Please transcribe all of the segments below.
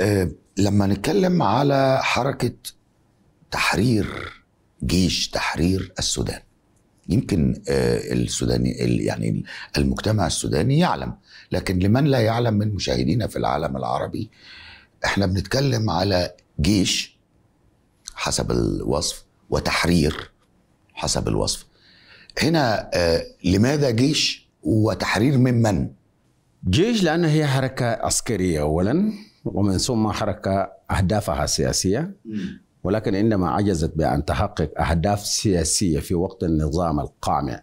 آه، لما نتكلم على حركة تحرير جيش تحرير السودان يمكن آه، السوداني يعني المجتمع السوداني يعلم لكن لمن لا يعلم من مشاهدينا في العالم العربي احنا بنتكلم على جيش حسب الوصف وتحرير حسب الوصف هنا آه، لماذا جيش وتحرير من من جيش لأن هي حركة عسكرية أولا ومن ثم حركة أهدافها سياسية ولكن عندما عجزت بأن تحقق أهداف سياسية في وقت النظام القامع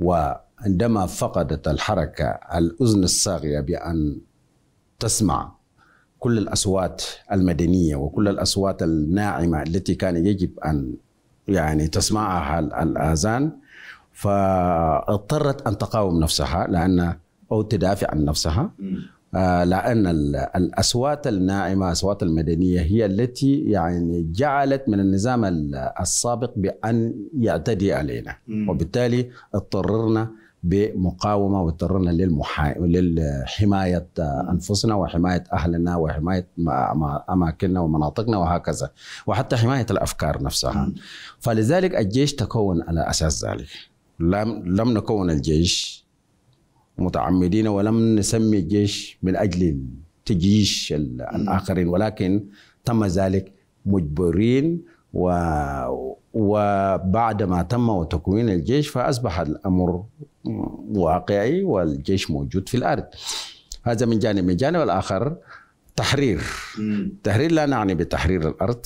وعندما فقدت الحركة الأذن الصاغية بأن تسمع كل الأصوات المدنية وكل الأصوات الناعمة التي كان يجب أن يعني تسمعها الآذان فاضطرت أن تقاوم نفسها لأن أو تدافع عن نفسها آه، لأن الأصوات الناعمة أصوات المدنية هي التي يعني جعلت من النظام السابق بأن يعتدي علينا وبالتالي اضطررنا بمقاومة واضطررنا للمحا... للحماية آه، أنفسنا وحماية أهلنا وحماية أماكننا ومناطقنا وهكذا وحتى حماية الأفكار نفسها فلذلك الجيش تكون على أساس ذلك لم, لم نكون الجيش متعمدين ولم نسمي الجيش من أجل تجيش الآخرين ولكن تم ذلك مجبرين و وبعد ما تم تكوين الجيش فأصبح الأمر واقعي والجيش موجود في الأرض هذا من جانب من جانب الآخر تحرير تحرير لا نعني بتحرير الأرض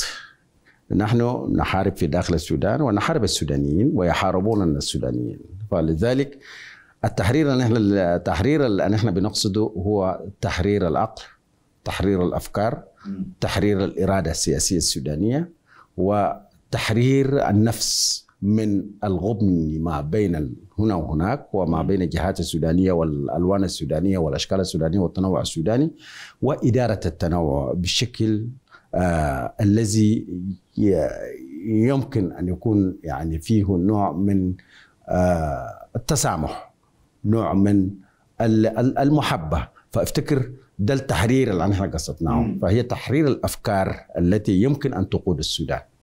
نحن نحارب في داخل السودان ونحارب السودانيين ويحاربوننا السودانيين فلذلك التحرير اللي احنا التحرير اللي احنا بنقصده هو تحرير العقل تحرير الافكار تحرير الاراده السياسيه السودانيه وتحرير النفس من الغبن ما بين هنا وهناك وما بين الجهات السودانيه والالوان السودانيه والاشكال السودانيه والتنوع السوداني واداره التنوع بالشكل آه الذي يمكن ان يكون يعني فيه نوع من آه التسامح نوع من المحبه فافتكر ده التحرير اللي نحن قصدناه فهي تحرير الافكار التي يمكن ان تقود السودان